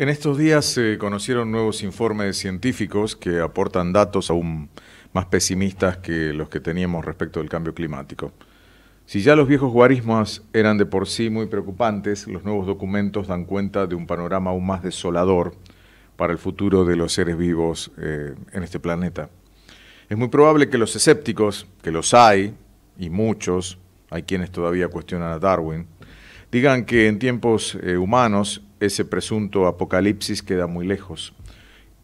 En estos días se conocieron nuevos informes científicos que aportan datos aún más pesimistas que los que teníamos respecto del cambio climático. Si ya los viejos guarismos eran de por sí muy preocupantes, los nuevos documentos dan cuenta de un panorama aún más desolador para el futuro de los seres vivos eh, en este planeta. Es muy probable que los escépticos, que los hay, y muchos, hay quienes todavía cuestionan a Darwin, digan que en tiempos eh, humanos ese presunto apocalipsis queda muy lejos.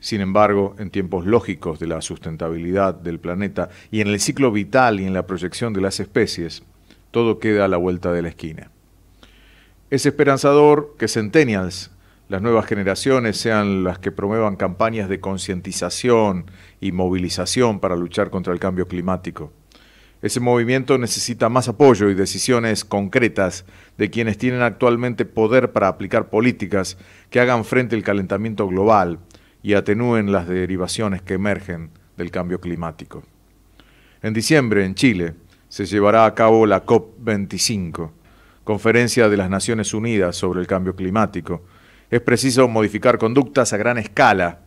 Sin embargo, en tiempos lógicos de la sustentabilidad del planeta y en el ciclo vital y en la proyección de las especies, todo queda a la vuelta de la esquina. Es esperanzador que Centennials, las nuevas generaciones, sean las que promuevan campañas de concientización y movilización para luchar contra el cambio climático. Ese movimiento necesita más apoyo y decisiones concretas de quienes tienen actualmente poder para aplicar políticas que hagan frente al calentamiento global y atenúen las derivaciones que emergen del cambio climático. En diciembre, en Chile, se llevará a cabo la COP25, Conferencia de las Naciones Unidas sobre el Cambio Climático. Es preciso modificar conductas a gran escala,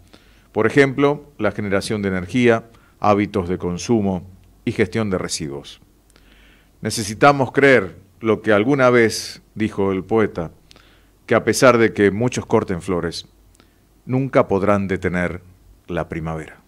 por ejemplo, la generación de energía, hábitos de consumo, y gestión de residuos. Necesitamos creer lo que alguna vez dijo el poeta, que a pesar de que muchos corten flores, nunca podrán detener la primavera.